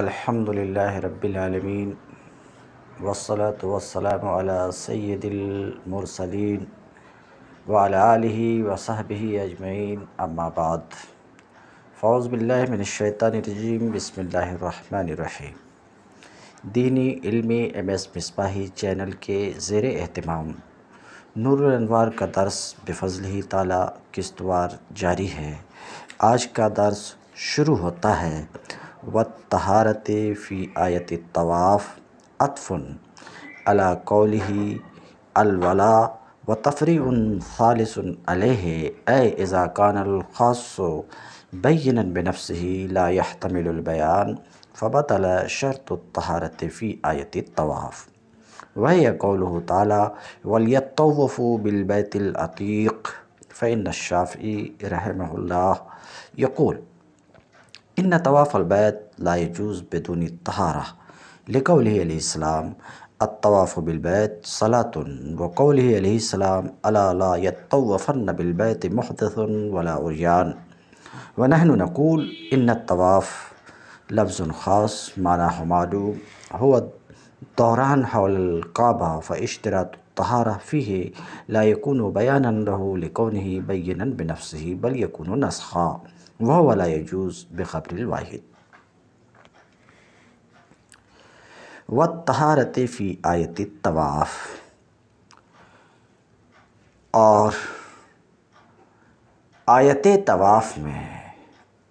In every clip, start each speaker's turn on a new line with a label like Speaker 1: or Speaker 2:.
Speaker 1: अल्हम्दुलिल्लाह रब्बिलमीन वसलात वसलाम सैदिलमरसलिन वाली वसहबी अजमैन अम्माबाद फ़ौज़ बिल्लाशैतरजीम बसमीम दीनी इल्मी एम एस मिसबाही चैनल के ज़ेर अहतमाम नूरनवार का दर्स बफजल ही ताला किस्तवार जारी है आज का दर्स शुरू होता है والطهارة في آية الطواف عطف على قوله الولاء وتفريع خالص عليه أي إذا كان الخاص بينا بنفسه لا يحتمل البيان فبطل شرط الطهارة في آية الطواف وهي قوله تعالى وليطوفوا بالبيت العتيق فإن الشافعي رحمه الله يقول إن طواف البيت لا يجوز بدون الطهارة لقوله عليه السلام الطواف بالبيت صلاة وقوله عليه السلام ألا لا يتطوفن بالبيت محدث ولا أريان ونحن نقول إن الطواف لفظ خاص معناه معلوم هو الدوران حول الكعبة فاشتراط الطهارة فيه لا يكون بيانا له لكونه بينا بنفسه بل يكون نسخا वह वाला यजूज़ बब्र वाहिद व तहारत फ़ी आयत तवाफ़ और आयत तवाफ़ में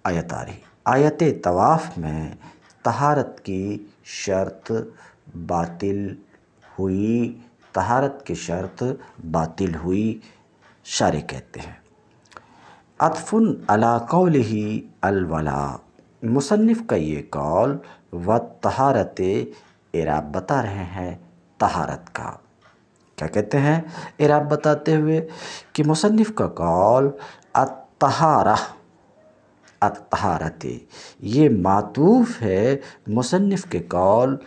Speaker 1: आयत आ रही आयत तवाफ़ में तहारत की शर्त बातिल हुई तहारत की शर्त बातिल हुई शारे कहते हैं अतफ़ुन अला कौल ही अलवला मुसनफ़ का ये कौल व तहारत इराब बता रहे हैं तहारत का क्या कहते हैं इराब बताते हुए कि मुसनफ़ का कौल अतहारा अतहारत ये मातूफ़ है मुसनफ़ के कौल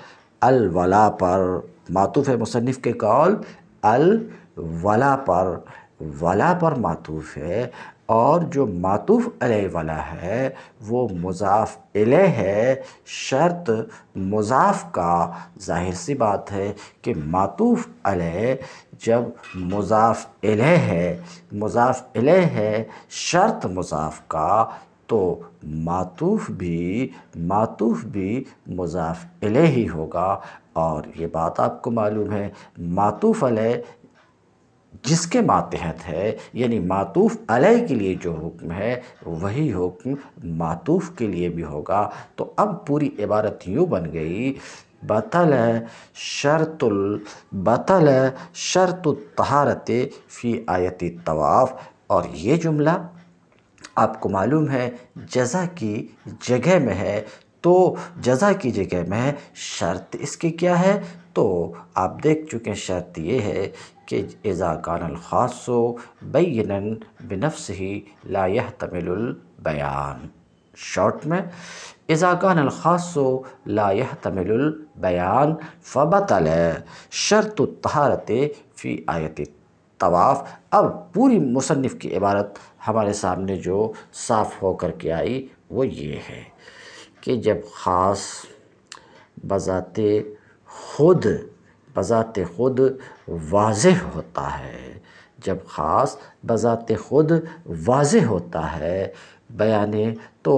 Speaker 1: अलवला पर मातूफ़ है मुसनफ़ के कौल अलवला पर वला पर मातूफ़ है और जो मातूफ़ अलह वाला है वो मुज़ाफ़ अलह है शर्त मुज़ाफ़ का ज़ाहिर सी बात है कि मातूफ़ अलह जब मुज़ाफ़ अलह है मुज़ाफ़ अलह है शर्त मुज़ाफ़ का तो मातूफ़ भी मातूफ़ भी मुज़ाफ़ अलह ही होगा और ये बात आपको मालूम है मातूफ़ अलह जिसके मातहत है यानी मातूफ़ अलह के लिए जो हुक्म है वही हुक्म मातूफ़ के लिए भी होगा तो अब पूरी इबारत यूँ बन गई बतल शर्तुल बतल शर्त तहारत फ़ी आयत तवाफ़ और ये जुमला आपको मालूम है जजा की जगह में है तो जजा की जगह में शर्त इसकी क्या है तो आप देख चुके हैं शर्त ये है कि एज़ाकान ख़ासो बैन बनफ्स ही लाह तमिलबयान शॉर्ट में एज़ाकान ख़ासो लाह तमिलबयान फ़बतल शर्त तहारत फ़ी आयत तवाफ़ अब पूरी मुसनफ़ की इबारत हमारे सामने जो साफ़ हो कर के आई वो ये है कि जब ख़ास बज़ात खुद बज़ात ख़ुद वाज होता है जब ख़ास बज़ात ख़ुद वाज होता है बयान तो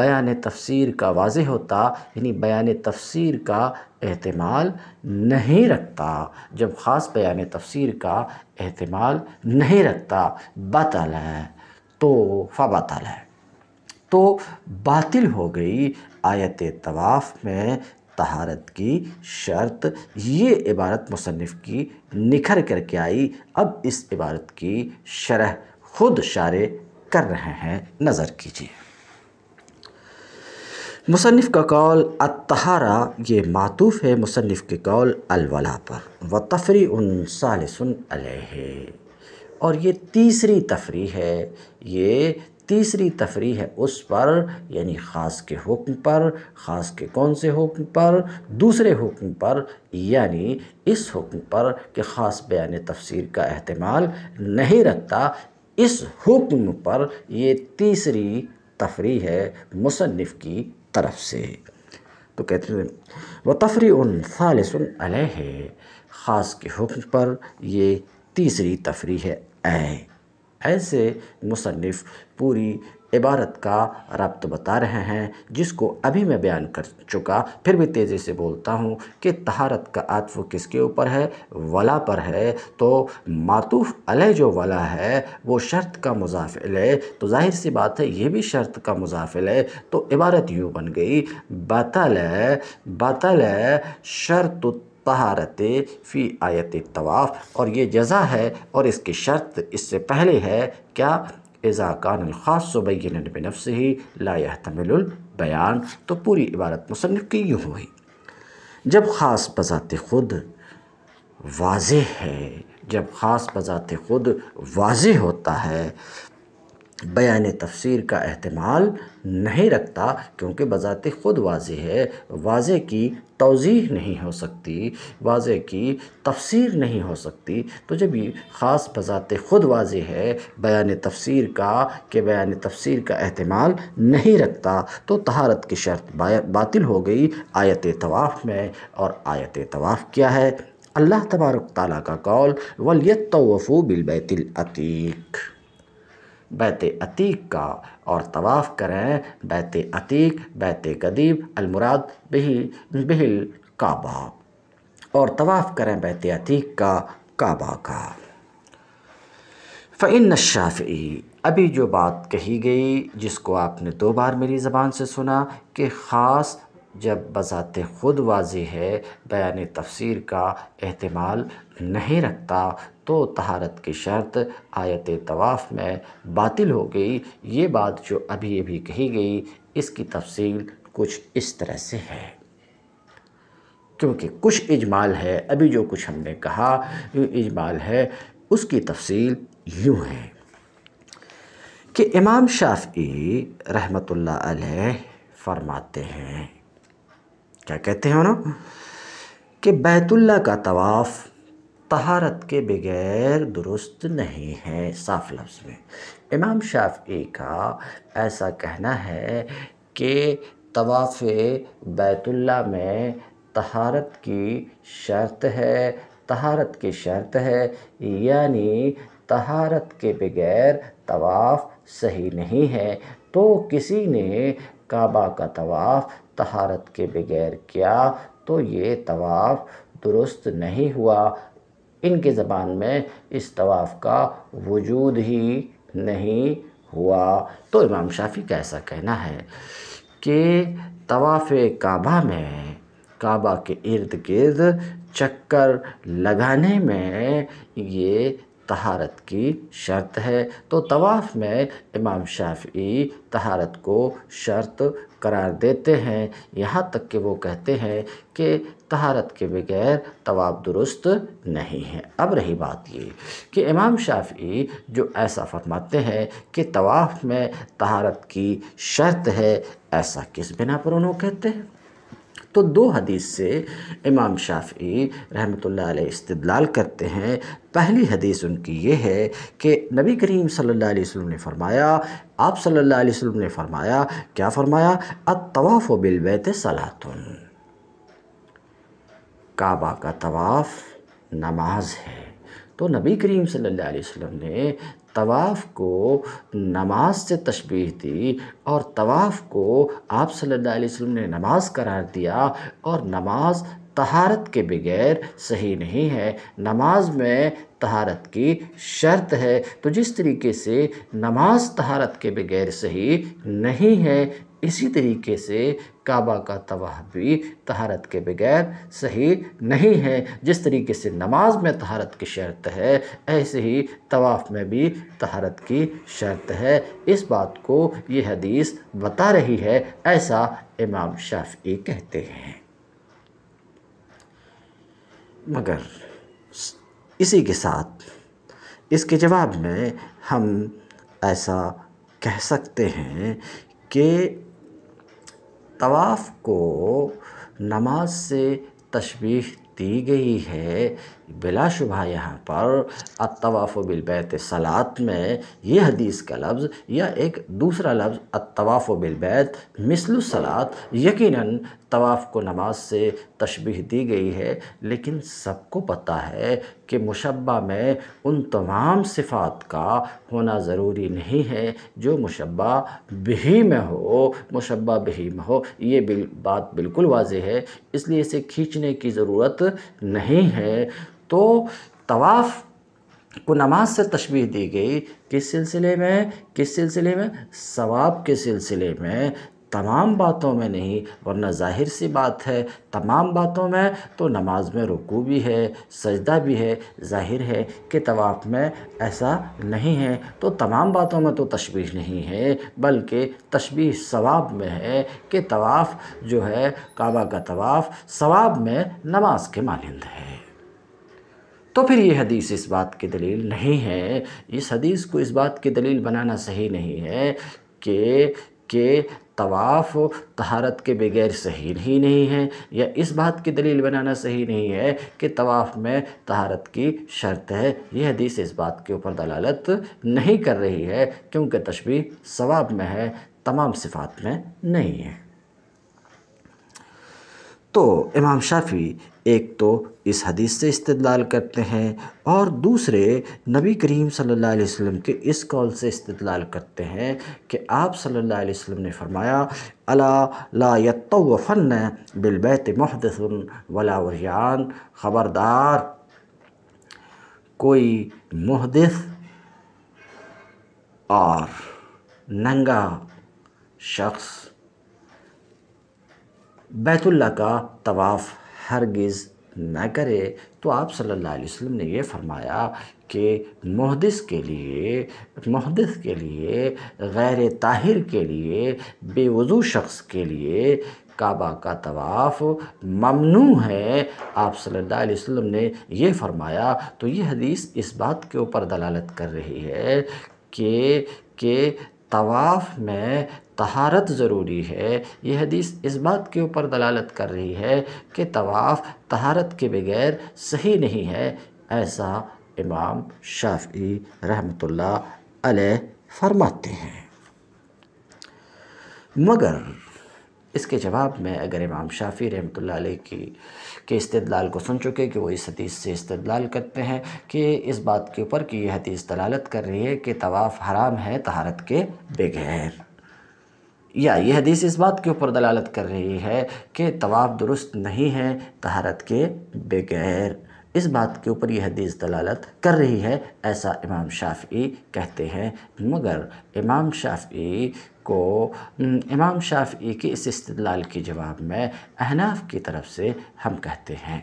Speaker 1: बयान तफसीर का वाज होता यानी बयान तफसीर का अहतमाल नहीं रखता जब ख़ास बयान तफसीर का अहतमाल नहीं रखता बतल है तो फ़ाबातल है तो बातिल हो गई आयत तवाफ़ में तहारत की शर्त ये इबारत मुसनफ़ की निखर करके आई अब इस इबारत की शरह खुद शारे कर रहे हैं नज़र कीजिए मुसनफ़ का कौल अतहारा ये मातूफ़ है मुसनफ़ के कौल अलवला पर व तफरी उन सालसन अलह और ये तीसरी तफरी है ये तीसरी तफरी है उस पर यानी ख़ास के हुक्म पर ख़ास के कौन से हुक्म पर दूसरे हुक्म पर यानी इस हुक्म पर कि ख़ास बयान तफसीर का अहतमाल नहीं रखता इस हुक्म पर ये तीसरी तफरी है मुसनफ़ की तरफ से तो कहते हैं व तफरी उन सालसन अलह है ख़ास के हुक्म पर ये तीसरी तफरी है ए ऐसे मुसनफ़ पूरी इबारत का रब्त बता रहे हैं जिसको अभी मैं बयान कर चुका फिर भी तेज़ी से बोलता हूँ कि तहारत का आतफ़ किसके ऊपर है वला पर है तो मातूफ़ अलह जो वला है वो शर्त का मुजाफिल है तो जाहिर सी बात है ये भी शर्त का मुजाफिल है तो इबारत यूँ बन गई बतल बतल शर्त तहारत फ़ी आयत तवाफ़ और ये जज़ा है और इसकी शर्त इससे पहले है क्या एज़ाकान ख़ास सुबैन बनफ़ से ही लाया तमिलबयान तो पूरी इबारत मुसनफ़ की यूँ हुई जब ख़ास बज़ात खुद वाज है जब ख़ास बज़ात खुद वाज होता है बयान तफसीर का अहतमाल नहीं रखता क्योंकि बज़ात ख़ुद वाज है वाज की तोज़ी नहीं हो सकती वाज की तफसीर नहीं हो सकती तो जब ये ख़ास बज़ात ख़ुद वाज है बयान तफसीर का कि बयान तफसीर का अहतमाल नहीं रखता तो तहारत की शर्त बातिल हो गई आयत तवाफ़ में और आयत तवाफ़ क्या है अल्लाह तबारक ताली का कौल वलियत तो बिलबैतिल बैत अतीक का और तवाफ़ करें बैत अतीक बैत गदीब अलमुराद बहिल काबा और तवाफ़ करें बैत अतीक का काबा का फ़ैन शाफ़ी अभी जो बात कही गई जिसको आपने दो बार मेरी ज़बान से सुना कि ख़ास जब बज़ात ख़ुद वाजी है बयान तफ़सीर का एहतमाल नहीं रखता तो तहारत की शर्त आयत तवाफ़ में बातिल हो गई ये बात जो अभी अभी कही गई इसकी तफसील कुछ इस तरह से है क्योंकि कुछ इजमाल है अभी जो कुछ हमने कहा इजमाल है उसकी तफसील यूँ है कि इमाम शाफी रहमतुल्लाह अलैह फरमाते हैं क्या कहते हैं ना कि बैतुल्ला का तवाफ़ तहारत के बगैर दुरुस्त नहीं है साफ लफ्ज़ में इमाम शाफी का ऐसा कहना है कि तवाफ़ बैतुल्ला में तहारत की शर्त है तहारत की शर्त है यानी तहारत के बगैर तवाफ़ सही नहीं है तो किसी ने काबा का तवाफ़ तहारत के बगैर किया तो ये तवाफ़ दुरुस्त नहीं हुआ इनके ज़बान में इस तवाफ़ का वजूद ही नहीं हुआ तो इमाम शाफी का ऐसा कहना है कि तवाफ़ काबा में काबा के इर्द गिर्द चक्कर लगाने में ये तहारत की शर्त है तो तवाफ़ में इमाम शाफी तहारत को शर्त करार देते हैं यहाँ तक कि वो कहते हैं कि तहारत के बगैर तवाब दुरुस्त नहीं है अब रही बात ये कि इमाम शाफी जो ऐसा फरमाते हैं कि तवाफ़ में तहारत की शर्त है ऐसा किस बिना पर उन्होंने कहते हैं तो दो हदीस से इमाम शाफी रहमतुल्लाह अलैह इस्तदलाल करते हैं पहली हदीस उनकी ये है कि नबी करीम सल्लल्लाहु अलैहि वसल्लम ने फ़रमाया आप सल्लल्लाहु अलैहि वसल्लम ने फ़रमाया क्या फ़रमाया अतवाफ़ बिलबैत सलातुन काबा का तवाफ़ नमाज है तो नबी करीम सल्लल्लाहु अलैहि वसल्लम ने तवाफ़ को नमाज से तशबीह दी और तवाफ़ को आप सल्लल्लाहु अलैहि वसल्लम ने नमाज करार दिया और नमाज तहारत के बगैर सही नहीं है नमाज में तहारत की शर्त है तो जिस तरीके से नमाज तहारत के बगैर सही नहीं है इसी तरीके से काबा का तवाह भी तहारत के बगैर सही नहीं है जिस तरीके से नमाज में तहारत की शर्त है ऐसे ही तवाफ़ में भी तहारत की शर्त है इस बात को यह हदीस बता रही है ऐसा इमाम शाफी कहते हैं मगर इसी के साथ इसके जवाब में हम ऐसा कह सकते हैं कि तवाफ़ को नमाज़ से तशबीह दी गई है बिलाशुबा यहाँ पर अतवाफ़ बिलबैत सलात में यह हदीस का लफ्ज़ या एक दूसरा लफ्ज़ अतवाफ़ बिलबैत मिसल सलात तवाफ़ को नमाज से तशबीह दी गई है लेकिन सबको पता है कि मुशबा में उन तमाम सिफ़ात का होना ज़रूरी नहीं है जो मुशबा बही में हो मुशबा बही में हो ये बिल, बात बिल्कुल वाज है इसलिए इसे खींचने की ज़रूरत नहीं है तो तवाफ़ को नमाज से तशबी दी गई किस सिलसिले में किस सिलसिले में सवाब के सिलसिले में तमाम बातों में नहीं वरना जाहिर सी बात है तमाम बातों में तो नमाज में रुकू भी है सजदा भी है जाहिर है कि तवाफ़ में ऐसा नहीं है तो तमाम बातों में तो तशबीह नहीं है बल्कि तशबीह सवाब में है कि तवाफ़ जो है काबा का तवाफ़ सवाब में नमाज के मानंद है तो फिर ये हदीस इस बात की दलील नहीं है इस हदीस को इस बात की दलील बनाना सही नहीं है कि के तवाफ़ तहारत के बगैर सही ही नहीं है या इस बात की दलील बनाना सही नहीं है कि तवाफ़ में तहारत की शर्त है यह हदीस इस बात के ऊपर दलालत नहीं कर रही है क्योंकि तशबी सवाब में है तमाम सिफात में नहीं है तो इमाम शाफी एक तो इस हदीस से इस्तलाल करते हैं और दूसरे नबी करीम सल्लल्लाहु अलैहि वसल्लम के इस कौल से इस्तलाल करते हैं कि आप सल्लल्लाहु अलैहि वसल्लम ने फरमाया अला ला यतवफ़न बिलबैत महदसन वला वरियान ख़बरदार कोई महदस और नंगा शख्स बैतुल्ला का तवाफ़ हरगिज़ ना करे तो आप सल्लल्लाहु अलैहि वसल्लम ने यह फ़रमाया कि महदस के लिए मुहदस के लिए गैर ताहिर के लिए बेवज़ू शख्स के लिए काबा का तवाफ़ ममनू है आप सल्लल्लाहु अलैहि वसल्लम ने यह फ़रमाया तो ये हदीस इस बात के ऊपर दलालत कर रही है कि कि तवाफ़ में तहारत ज़रूरी है यह हदीस इस बात के ऊपर दलालत कर रही है कि तवाफ़ तहारत के बग़ैर सही नहीं है ऐसा इमाम शाफ़ी रहमतुल्लाह अलैह फरमाते हैं मगर इसके जवाब में अगर इमाम शाफी रहमत की के इस्तलाल को सुन चुके कि वो इस हदीस से इस्तलाल करते हैं कि इस बात के ऊपर कि यह हदीस दलालत कर रही है कि तवाफ़ हराम है तहारत के बगैर या यह हदीस इस बात के ऊपर दलालत कर रही है कि तवाफ़ दुरुस्त नहीं है तहारत के बगैर इस बात के ऊपर यह हदीस दलालत कर रही है ऐसा इमाम शाफी कहते हैं मगर इमाम शाफी को इमाम शाफी के इस इस्तलाल के जवाब में अहनाफ की तरफ से हम कहते हैं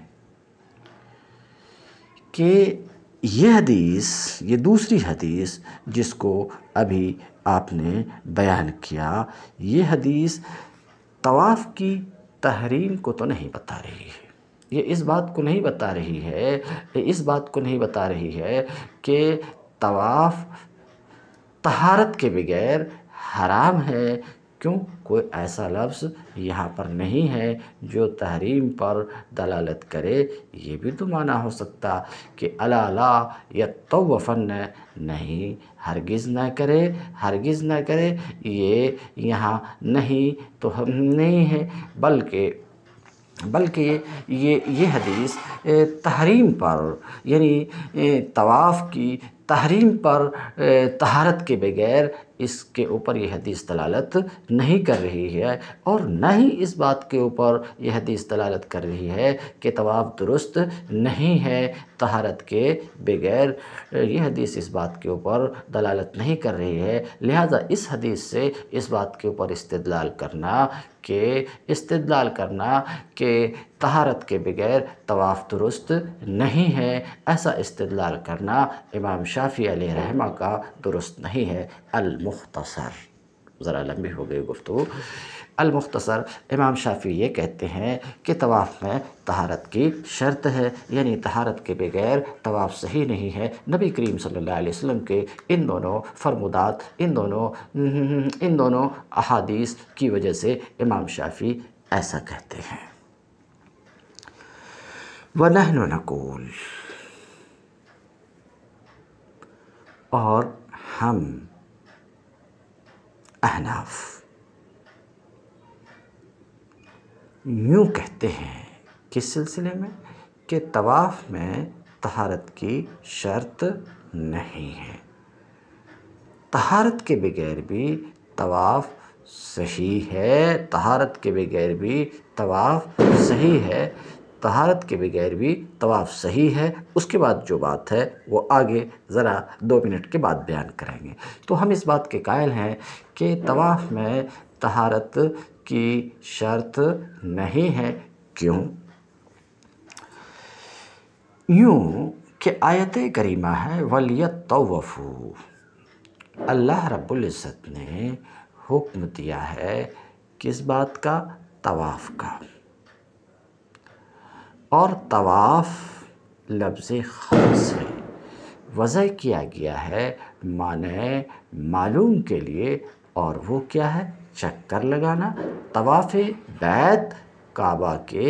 Speaker 1: कि यह हदीस ये दूसरी हदीस जिसको अभी आपने बयान किया ये हदीस तवाफ़ की तहरीम को तो नहीं बता रही है ये इस बात को नहीं बता रही है इस बात को नहीं बता रही है कि तवाफ़ तहारत के बगैर हराम है क्यों कोई ऐसा लफ्ज़ यहाँ पर नहीं है जो तहरीम पर दलालत करे ये भी तो माना हो सकता कि अला या तोफ़न नहीं हरगिज़ ना करे हरगिज़ ना करे ये यहाँ नहीं तो हम नहीं है बल्कि बल्कि ये ये हदीस तहरीम पर यानी तवाफ़ की तहरीम पर तहारत के बग़ैर इसके ऊपर यह हदीस दलालत नहीं कर रही है और न ही इस बात के ऊपर यह हदीस दलालत कर रही है कि तवाफ़ दुरुस्त नहीं है तहारत के बगैर यह हदीस इस बात के ऊपर दलालत नहीं कर रही है लिहाजा इस हदीस से इस बात के ऊपर इस्तदलाल करना के इस्तदलाल करना कि तहारत के बगैर तवाफ़ दुरुस्त नहीं है ऐसा इस्तदलाल करना इमाम शाफी रहमा का दुरुस्त नहीं है अलमुख्तसर ज़रा लंबी हो गई गुफ्तु अलमुख्तसर इमाम शाफी ये कहते हैं कि तवाफ़ में तहारत की शर्त है यानी तहारत के बगैर तवाफ़ सही नहीं है नबी करीम सल्लल्लाहु अलैहि वसल्लम के इन दोनों फरमुदात इन दोनों इन दोनों अहादीस की वजह से इमाम शाफी ऐसा कहते हैं वनहन नकूल और हम अहनाफ यूँ कहते हैं किस सिलसिले में कि तवाफ़ में तहारत की शर्त नहीं है तहारत के बगैर भी तवाफ़ सही है तहारत के बगैर भी तवाफ़ सही है तहारत के बगैर भी तवाफ़ सही है उसके बाद जो बात है वो आगे ज़रा दो मिनट के बाद बयान करेंगे तो हम इस बात के कायल हैं कि तवाफ़ में तहारत की शर्त नहीं है क्यों यूँ कि आयत करीमा है वलिय तवफ़ू अल्लाह रब्ज़त ने हुक्म दिया है किस बात का तवाफ़ का और तवाफ़ लफ्ज़ ख़ास है वज़ह किया गया है मान मालूम के लिए और वो क्या है चक्कर लगाना तवाफ़ बैत काबा के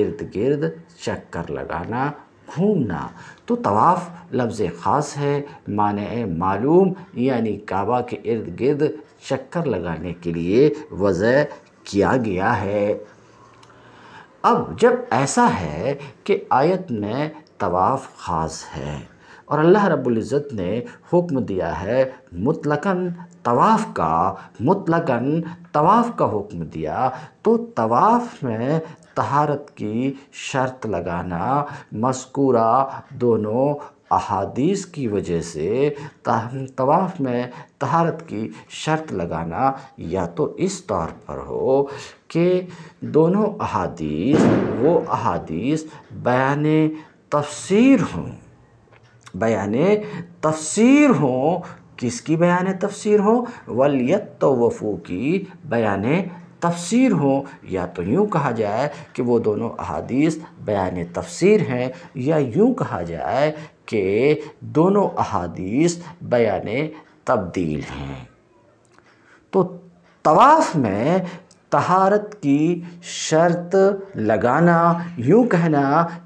Speaker 1: इर्द गिर्द चक्कर लगाना घूमना तो तवाफ़ लफ्ज़ ख़ास है मान मालूम यानी काबा के इर्द गिर्द चक्कर लगाने के लिए वज़ह किया गया है अब जब ऐसा है कि आयत में तवाफ़ ख़ास है और अल्लाह रब्बुल इज़्ज़त ने हुक्म दिया है मुतलकन तवाफ़ का मुतलकन तवाफ़ का हुक्म दिया तो तवाफ़ में तहारत की शर्त लगाना मस्कूरा दोनों अहादीस की वजह से तवाफ़ में तहारत की शर्त लगाना या तो इस तौर पर हो कि दोनों अहादीस वो अहादीस बयान तफसीर हों बयान तफसीर हों किसकी बयान तफसीर हो वलियत तो वफ़ू की बयान तफसीर हो या तो यूँ कहा जाए कि वो दोनों अहादीस बयान तफसीर हैं या यूँ कहा जाए कि दोनों अहादीस बयान तब्दील हैं तो तवाफ़ में तहारत की शर्त लगाना यूँ कहना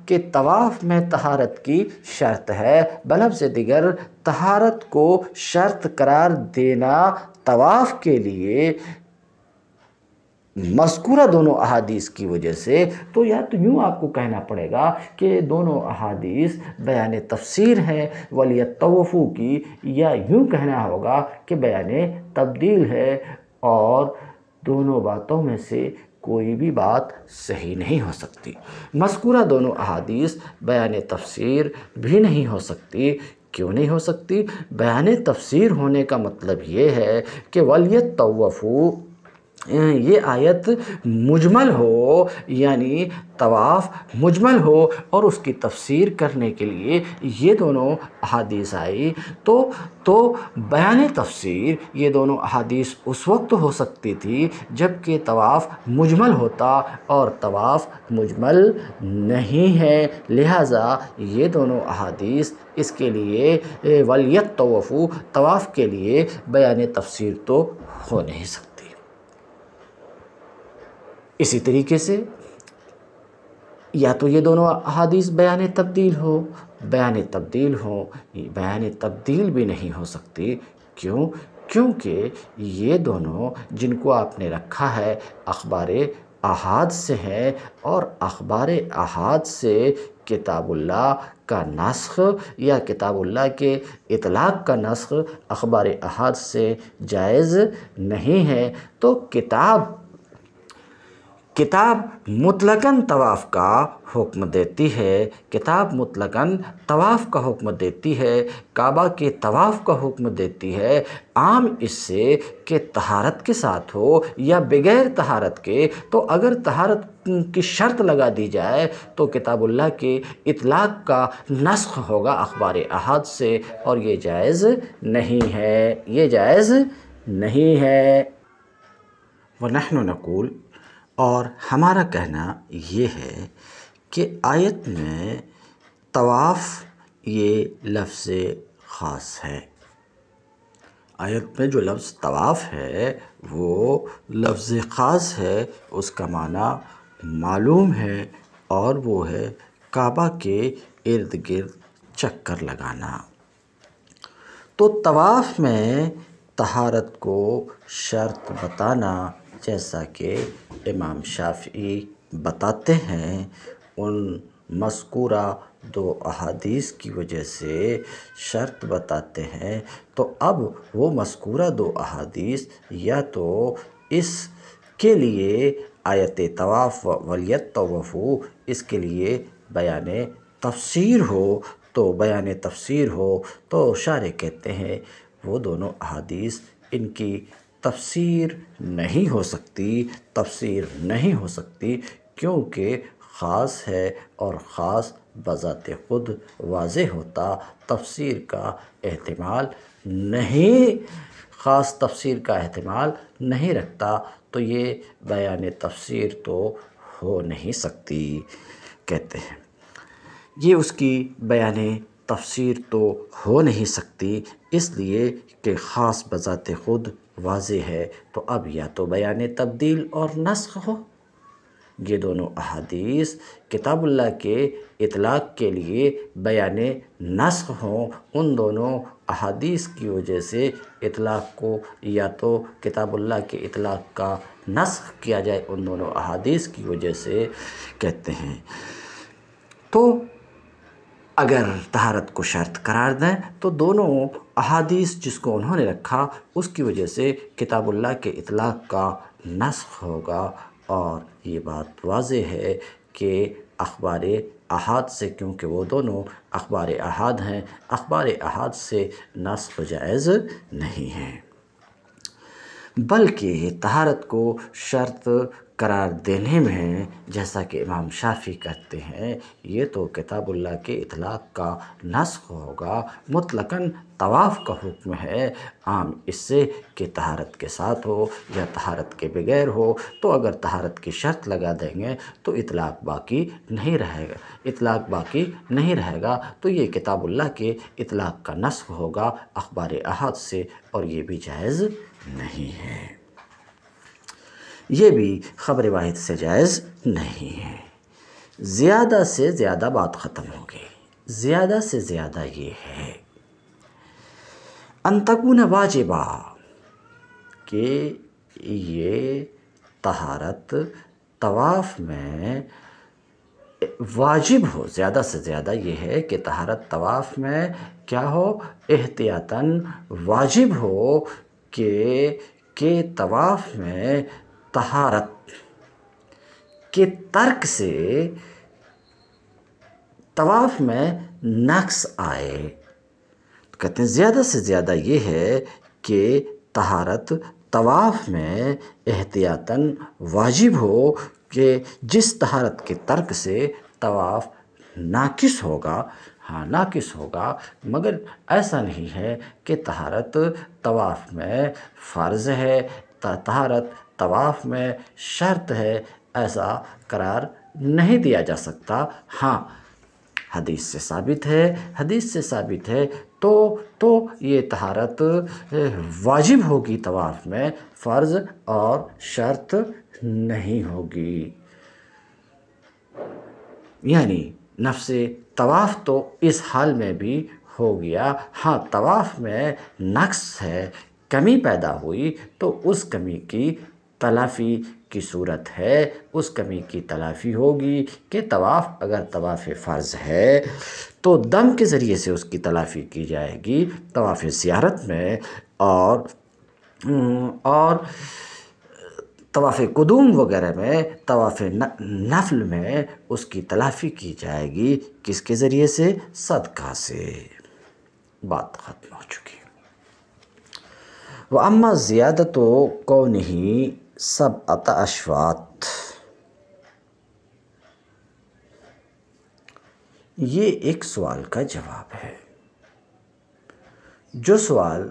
Speaker 1: कि तवाफ़ में तहारत की शर्त है बलब से दिगर तहारत को शर्त करार देना तवाफ़ के लिए मस्कुरा दोनों अहादीस की वजह से तो या तो यूँ आपको कहना पड़ेगा कि दोनों अहादीस बयान तफसीर हैं वली तवफ़ू की या यूँ कहना होगा कि बयान तब्दील है और दोनों बातों में से कोई भी बात सही नहीं हो सकती मस्कुरा दोनों अहादीस बयान तफसीर भी नहीं हो सकती क्यों नहीं हो सकती बयान तफसीर होने का मतलब ये है कि वलियत तवफ़ू ये आयत मुजमल हो यानी तवाफ़ मुजमल हो और उसकी तफसीर करने के लिए ये दोनों अहादीस आई तो तो बयान तफसीर ये दोनों अदीस उस वक्त हो सकती थी जबकि तवाफ़ मुजमल होता और तवाफ़ मुजमल नहीं है लिहाजा ये दोनों अदीस इसके लिए वलियत तवफ़ु तवाफ़ के लिए बयान तफसीर तो हो नहीं सकती इसी तरीके से या तो ये दोनों अहादीस बयान तब्दील हो बयान तब्दील हो बयान तब्दील भी नहीं हो सकती क्यों क्योंकि ये दोनों जिनको आपने रखा है अखबार अहाद से हैं और अखबार अहाद से किताबुल्ला का नस्ख या किताबुल्ला के इतलाक़ का नस्ख अखबार अहाद से जायज़ नहीं है तो किताब किताब मुतलकन तवाफ़ का हुक्म देती है किताब मुतलकन तवाफ़ का हुक्म देती है काबा के तवाफ़ का हुक्म देती है आम इससे कि तहारत के साथ हो या बग़ैर तहारत के तो अगर तहारत की शर्त लगा दी जाए तो किताबुल्ला के इतलाक़ का नस्ख होगा अखबार अहद से और ये जायज़ नहीं है ये जायज़ नहीं है वनहन नकूल और हमारा कहना ये है कि आयत में तवाफ़ ये लफ्ज़ ख़ास है आयत में जो लफ्ज़ तवाफ़ है वो लफ्ज़ ख़ास है उसका माना मालूम है और वो है काबा के इर्द गिर्द चक्कर लगाना तो तवाफ़ में तहारत को शर्त बताना जैसा कि इमाम शाफ़ी बताते हैं उन मस्कुरा दो अहादीस की वजह से शर्त बताते हैं तो अब वो मस्कुरा दो अहादीस या तो इस के लिए आयत तवाफ़ वलियत तवफ़ू इसके लिए बयान तफसीर हो तो बयान तफसीर हो तो शारे कहते हैं वो दोनों अहादीस इनकी तफसीर नहीं हो सकती तफसीर नहीं हो सकती क्योंकि ख़ास है और ख़ास बज़ात ख़ुद वाज होता तफसीर का अहतमाल नहीं ख़ास तफसीर का अहतमाल नहीं रखता तो ये बयान तफसीर तो हो नहीं सकती कहते हैं ये उसकी बयान तफसीर तो हो नहीं सकती इसलिए कि ख़ास बज़ात ख़ुद वाज है तो अब या तो बयान तब्दील और नस्ख हो ये दोनों अहादीस किताबुल्ला के इतलाक़ के लिए बयान नस्ख हों उन दोनों अहादीस की वजह से इतलाक़ को या तो किताबुल्ला के इतलाक़ का नस्ख किया जाए उन दोनों अहादीस की वजह से कहते हैं तो अगर तहारत को शर्त करार दें तो दोनों अहादीस जिसको उन्होंने रखा उसकी वजह से किताबुल्लाह के इतलाक़ का नस्ख होगा और ये बात वाज है कि अखबार अहाद से क्योंकि वो दोनों अखबार अहाद हैं अखबार अहाद से नस्ख जायज़ नहीं है बल्कि तहारत को शर्त करार देने में जैसा कि इमाम शाफ़ी कहते हैं ये तो किताबुल्लाह के इतलाक़ का नस्ख़ होगा मुतलकन तवाफ़ का हुक्म है आम इससे कि तहारत के साथ हो या तहारत के बगैर हो तो अगर तहारत की शर्त लगा देंगे तो इतलाक़ बाकी नहीं रहेगा इतलाक़ बाकी नहीं रहेगा तो ये किताबुल्लाह के इतलाक़ का नस्ख़ होगा अखबार अहद से और ये भी जायज़ नहीं है ये भी ख़बर वाहिद से जायज़ नहीं है ज़्यादा से ज़्यादा बात ख़त्म हो गई ज़्यादा से ज़्यादा ये है अनतकून वाजिबा कि ये तहारत तवाफ़ में वाजिब हो ज़्यादा से ज़्यादा ये है कि तहारत तवाफ़ में क्या हो एहतियातन वाजिब हो कि के तवाफ़ में तहारत के तर्क से तवाफ में नक्स आए तो कहते हैं ज़्यादा से ज़्यादा ये है कि तहारत तवाफ़ में एहतियातन वाजिब हो कि जिस तहारत के तर्क से तवाफ़ नाकिस होगा हाँ नाकिस होगा मगर ऐसा नहीं है कि तहारत तवाफ़ में फ़र्ज़ है तहारत तवाफ़ में शर्त है ऐसा करार नहीं दिया जा सकता हाँ हदीस से साबित है हदीस से साबित है तो तो ये तहारत वाजिब होगी तवाफ़ में फ़र्ज़ और शर्त नहीं होगी यानी नफ्स तवाफ़ तो इस हाल में भी हो गया हाँ तवाफ़ में नक्स है कमी पैदा हुई तो उस कमी की तलाफ़ी की सूरत है उस कमी की तलाफ़ी होगी कि तवाफ़ अगर तवाफ़ फ़र्ज़ है तो दम के ज़रिए से उसकी तलाफ़ी की जाएगी तवाफ़ सियारत में और और तवाफ़ कदूम वगैरह में तवाफ़ नफल में उसकी तलाफ़ी की जाएगी किसके ज़रिए से सदका से बात ख़त्म हो चुकी वह अम्मा ज़्यादा तो कौन ही सब अत अश्वात ये एक सवाल का जवाब है जो सवाल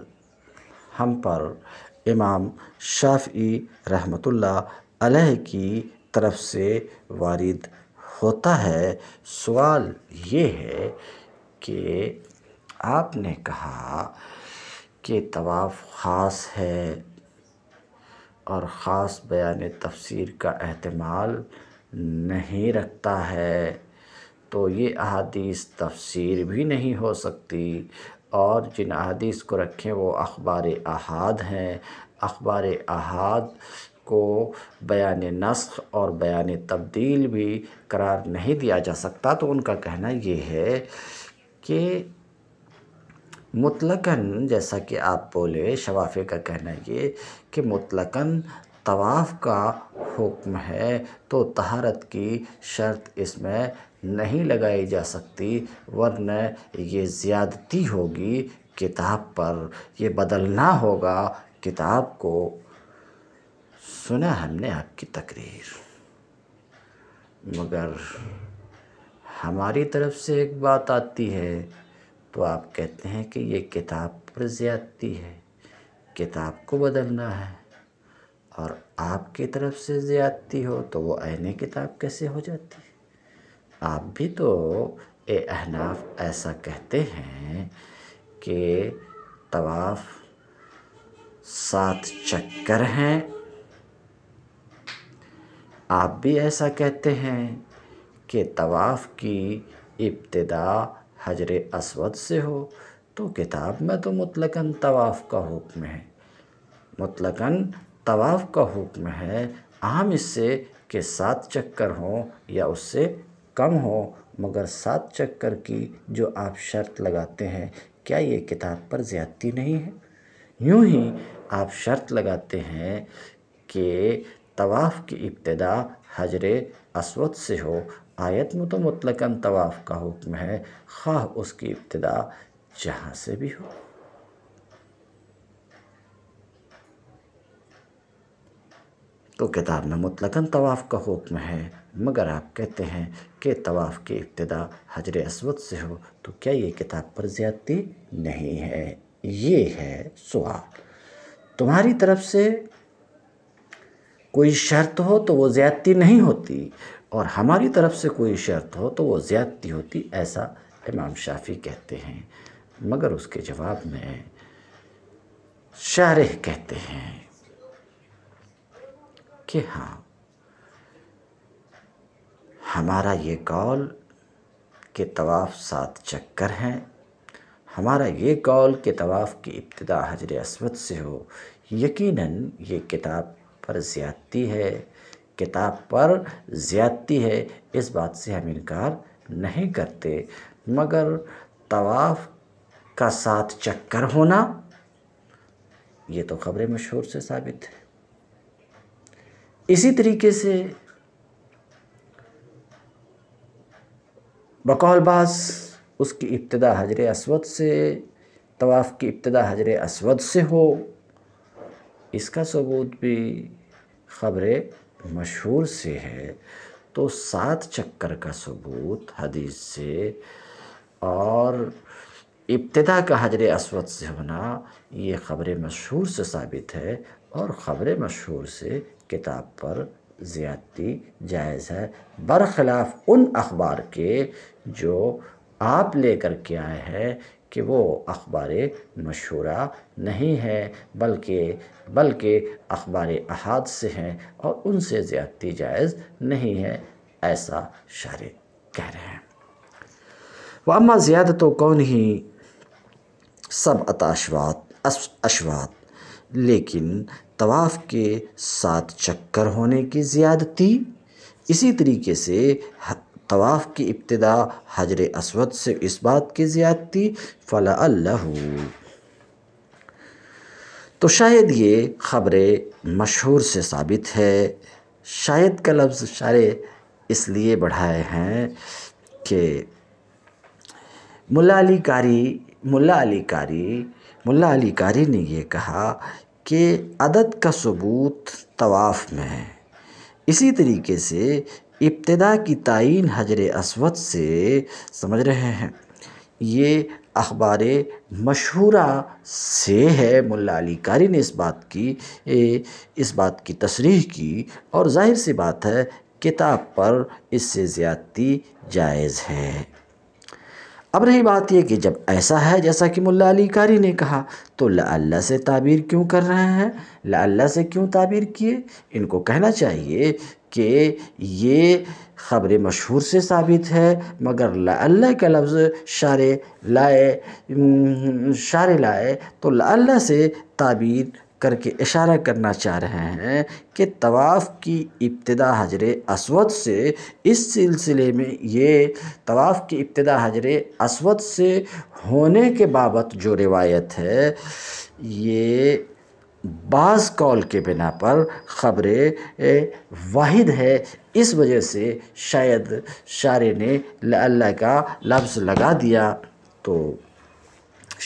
Speaker 1: हम पर इमाम शाफी रहमतुल्लाह अलह की तरफ से वारिद होता है सवाल ये है कि आपने कहा कि तवाफ़ ख़ास है और ख़ास बयान तफ़सीर का अहतमाल नहीं रखता है तो ये अदीस तफ़सीर भी नहीं हो सकती और जिन अदीस को रखें वो अखबार अहाद हैं अखबार अहाद को बयान नस्ख और बयान तब्दील भी करार नहीं दिया जा सकता तो उनका कहना ये है कि मुतलकन जैसा कि आप बोले शवाफ़े का कहना ये कि मुतलकन तवाफ़ का हुक्म है तो तहारत की शर्त इसमें नहीं लगाई जा सकती वरना ये ज़्यादती होगी किताब पर ये बदलना होगा किताब को सुना हमने आपकी तकरीर मगर हमारी तरफ से एक बात आती है तो आप कहते हैं कि ये किताब पर ज़्यादती है किताब को बदलना है और आपकी तरफ से ज़्यादती हो तो वो आने किताब कैसे हो जाती है आप भी तो ए अहनाफ ऐसा कहते हैं कि तवाफ़ सात चक्कर हैं आप भी ऐसा कहते हैं कि तवाफ़ की इब्तदा हजर असवद से हो तो किताब में तो मुतलकन तवाफ़ का हुक्म है मुतलकन तवाफ़ का हुक्म है आम इससे कि सात चक्कर हों या उससे कम हो मगर सात चक्कर की जो आप शर्त लगाते हैं क्या ये किताब पर ज़्यादती नहीं है यूं ही आप शर्त लगाते हैं कि तवाफ़ की इब्तदा हजर असवद से हो आयत में तो मुतलकन तवाफ़ का हुक्म है खा उसकी इब्तदा जहाँ से भी हो तो किताब में मुतलकन तवाफ़ का हुक्म है मगर आप कहते हैं कि तवाफ़ की इब्तदा हजर असवद से हो तो क्या ये किताब पर ज़्यादती नहीं है ये है सवाल तुम्हारी तरफ से कोई शर्त हो तो वो ज़्यादती नहीं होती और हमारी तरफ से कोई शर्त हो तो वो ज़्यादती होती ऐसा इमाम शाफी कहते हैं मगर उसके जवाब में शारह कहते हैं कि हाँ हमारा ये कौल के तवाफ़ सात चक्कर हैं हमारा ये कौल के तवाफ़ की इब्तदा हजर असवद से हो यकीनन ये किताब पर ज़्यादती है किताब पर ज़्यादती है इस बात से हम इनकार नहीं करते मगर तवाफ़ का साथ चक्कर होना ये तो खबरें मशहूर से साबित है इसी तरीके से बकौलबाज़ उसकी इब्तदा हजर असवद से तवाफ़ की इब्तदा हजर असवद से हो इसका सबूत भी ख़बरें मशहूर से है तो सात चक्कर का सबूत हदीस से और इब्तदा का हजर असवद से होना ये ख़बरें मशहूर से साबित है और ख़बरें मशहूर से किताब पर ज़्यादती जायज़ है बरखिलाफ़ उन अखबार के जो आप लेकर के आए हैं कि वो अखबार मशहूरा नहीं है बल्कि बल्कि अखबार अहाद से हैं और उनसे ज़्यादती जायज़ नहीं है ऐसा शायर कह रहे हैं वामा ज़्यादा तो कौन ही सब अताशवात अशवात लेकिन तवाफ़ के साथ चक्कर होने की ज़्यादती इसी तरीके से तवाफ़ की इब्तदा हजर असवद से इस बात की ज़्यादती फ़ला तो शायद ये ख़बरें मशहूर से साबित है शायद का लफ्ज़ शार इसलिए बढ़ाए हैं कि मुला अली कारी मुला अली कारी मुला अली कारी ने यह कहा कि अदद का सबूत तवाफ़ में है इसी तरीके से इब्तदा की तयन हजर असवद से समझ रहे हैं ये अखबार मशहूरा से है मुलाली अली कारी ने इस बात की ए, इस बात की तशरीह की और जाहिर सी बात है किताब पर इससे ज़्यादती जायज़ है अब रही बात यह कि जब ऐसा है जैसा कि मुला अली कारी ने कहा तो ला से ताबीर क्यों कर रहे हैं लाला से क्यों ताबीर किए इनको कहना चाहिए कि ये ख़बर मशहूर से साबित है मगर अल्लाह का लफ्ज़ शार लाए शार लाए तो अल्लाह से ताबीर करके इशारा करना चाह रहे हैं कि तवाफ़ की इब्तदा हजर असवद से इस सिलसिले में ये तवाफ़ की इब्तदा हजर असवद से होने के बाबत जो रिवायत है ये बास कॉल के बिना पर ख़बरें वाहिद है इस वजह से शायद शारे ने अल्लाह का लफ्ज़ लगा दिया तो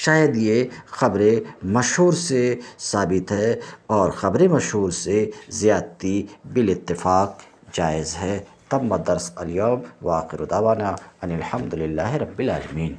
Speaker 1: शायद ये ख़बरें मशहूर से साबित है और ख़बरें मशहूर से ज़्यादती बिलतफ़ाक़ जायज़ है तब मदरस अलियम वाखिर दावाना अनिलहमदिल्ला रबालमीन